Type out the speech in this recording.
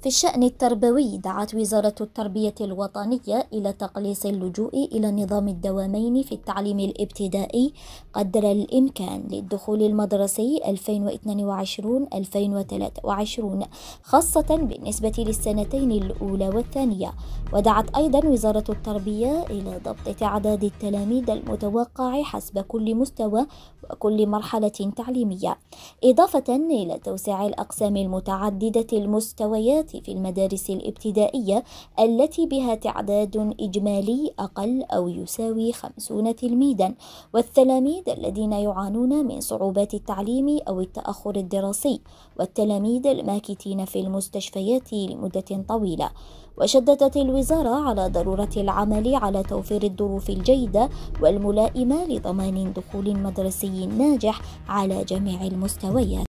في الشأن التربوي دعت وزارة التربية الوطنية إلى تقليص اللجوء إلى نظام الدوامين في التعليم الابتدائي قدر الإمكان للدخول المدرسي 2022-2023 خاصة بالنسبة للسنتين الأولى والثانية ودعت أيضا وزارة التربية إلى ضبط تعداد التلاميذ المتوقع حسب كل مستوى وكل مرحلة تعليمية إضافة إلى توسيع الأقسام المتعددة المستويات في المدارس الابتدائية التي بها تعداد إجمالي أقل أو يساوي 50 تلميذا والتلاميذ الذين يعانون من صعوبات التعليم أو التأخر الدراسي والتلاميذ الماكتين في المستشفيات لمدة طويلة وشددت الوزارة على ضرورة العمل على توفير الظروف الجيدة والملائمة لضمان دخول مدرسي ناجح على جميع المستويات